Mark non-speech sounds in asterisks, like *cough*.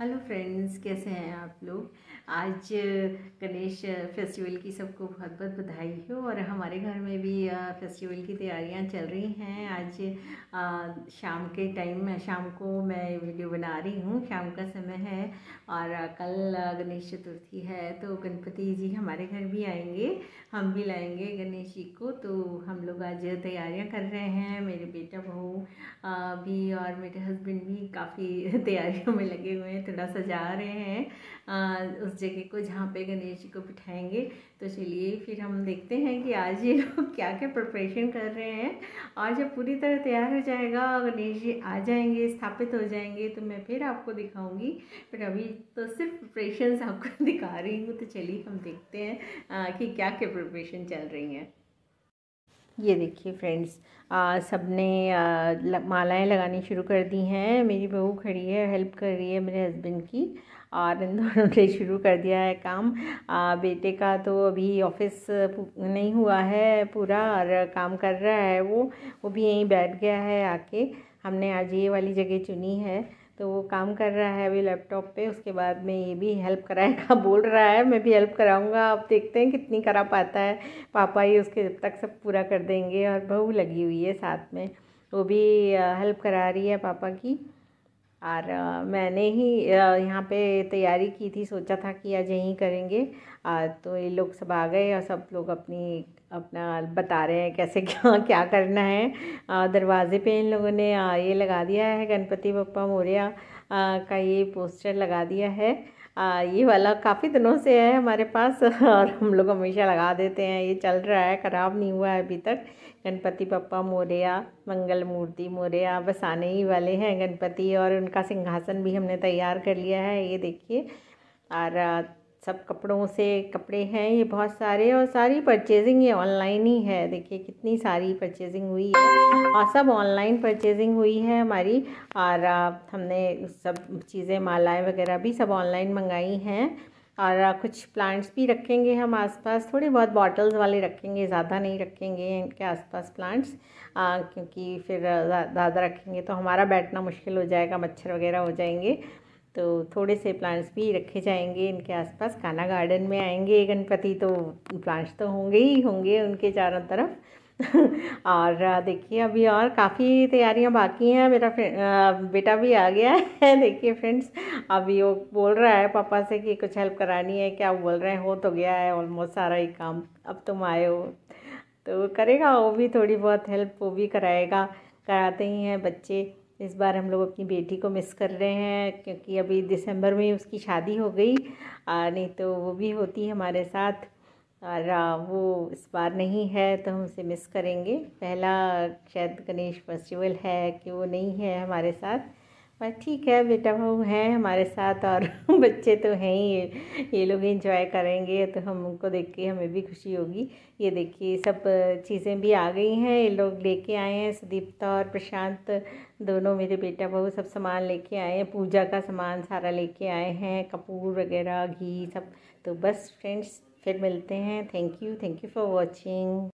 hello friends कैसे हैं आप लोग आज गणेश फेस्टिवल की सबको बहुत बहुत बधाई हो और हमारे घर में भी फेस्टिवल की तैयारियां चल रही हैं आज शाम के टाइम में शाम को मैं वीडियो बना रही हूँ शाम का समय है और कल गणेश चतुर्थी है तो गणपति जी हमारे घर भी आएंगे हम भी लाएंगे गणेश जी को तो हम लोग आज तैयारियाँ कर रहे हैं मेरे बेटा बहू भी और मेरे हस्बैंड भी काफ़ी *laughs* तैयारियों में लगे हुए हैं थोड़ा सजा रहे हैं आ, उस जगह को जहाँ पे गणेश जी को बिठाएंगे तो चलिए फिर हम देखते हैं कि आज ये लोग क्या क्या प्रिपरेशन कर रहे हैं और जब पूरी तरह तैयार हो जाएगा और गणेश जी आ जाएंगे स्थापित हो जाएंगे तो मैं फिर आपको दिखाऊंगी पर अभी तो सिर्फ प्रिपरेशन आपको *laughs* दिखा रही हूँ तो चलिए हम देखते हैं आ, कि क्या क्या प्रिपरेशन चल रही हैं ये देखिए फ्रेंड्स सबने ने मालाएं लगानी शुरू कर दी हैं मेरी बहू खड़ी है हेल्प कर रही है मेरे हस्बैंड की और इन दोनों ने शुरू कर दिया है काम आ, बेटे का तो अभी ऑफिस नहीं हुआ है पूरा और काम कर रहा है वो वो भी यहीं बैठ गया है आके हमने आज ये वाली जगह चुनी है तो वो काम कर रहा है अभी लैपटॉप पे उसके बाद में ये भी हेल्प कराएगा *laughs* बोल रहा है मैं भी हेल्प कराऊंगा आप देखते हैं कितनी करा पाता है पापा ही उसके जब तक सब पूरा कर देंगे और बहू लगी हुई है साथ में वो भी हेल्प करा रही है पापा की और मैंने ही यहाँ पे तैयारी की थी सोचा था कि आज यहीं करेंगे तो ये लोग सब आ गए और सब लोग अपनी अपना बता रहे हैं कैसे *laughs* क्या क्या करना है दरवाज़े पे इन लोगों ने ये लगा दिया है गणपति बप्पा मोरिया का ये पोस्टर लगा दिया है आ, ये वाला काफ़ी दिनों से है हमारे पास और हम लोग हमेशा लगा देते हैं ये चल रहा है ख़राब नहीं हुआ है अभी तक गणपति पप्पा मोरिया मंगल मूर्ति मोरिया बस आने ही वाले हैं गणपति और उनका सिंहासन भी हमने तैयार कर लिया है ये देखिए और सब कपड़ों से कपड़े हैं ये बहुत सारे और सारी परचेजिंग ये ऑनलाइन ही है देखिए कितनी सारी परचेजिंग हुई है और सब ऑनलाइन परचेजिंग हुई है हमारी और हमने सब चीज़ें मालाएं वगैरह भी सब ऑनलाइन मंगाई हैं और कुछ प्लांट्स भी रखेंगे हम आसपास थोड़े बहुत बॉटल्स वाले रखेंगे ज़्यादा नहीं रखेंगे इनके आसपास प्लांट्स क्योंकि फिर ज़्यादा रखेंगे तो हमारा बैठना मुश्किल हो जाएगा मच्छर वगैरह हो जाएंगे तो थोड़े से प्लांट्स भी रखे जाएंगे इनके आसपास खाना गार्डन में आएंगे गणपति तो प्लांट्स तो होंगे ही होंगे उनके चारों तरफ *laughs* और देखिए अभी और काफ़ी तैयारियां बाकी हैं मेरा बेटा भी आ गया है *laughs* देखिए फ्रेंड्स अभी वो बोल रहा है पापा से कि कुछ हेल्प करानी है क्या बोल रहे हैं हो तो गया है ऑलमोस्ट सारा ही काम अब तुम आए हो तो करेगा वो भी थोड़ी बहुत हेल्प वो भी कराएगा कराते ही हैं बच्चे इस बार हम लोग अपनी बेटी को मिस कर रहे हैं क्योंकि अभी दिसंबर में उसकी शादी हो गई नहीं तो वो भी होती हमारे साथ और वो इस बार नहीं है तो हम उसे मिस करेंगे पहला शायद गणेश फेस्टिवल है कि वो नहीं है हमारे साथ बस ठीक है बेटा बहू हैं हमारे साथ और *laughs* बच्चे तो हैं ही ये ये लोग इंजॉय करेंगे तो हम उनको देख के हमें भी खुशी होगी ये देखिए सब चीज़ें भी आ गई हैं ये लोग लेके आए हैं सुदीप्ता और प्रशांत दोनों मेरे बेटा बहू सब सामान लेके आए हैं पूजा का सामान सारा लेके आए हैं कपूर वगैरह घी सब तो बस फ्रेंड्स फिर मिलते हैं thank you thank you for watching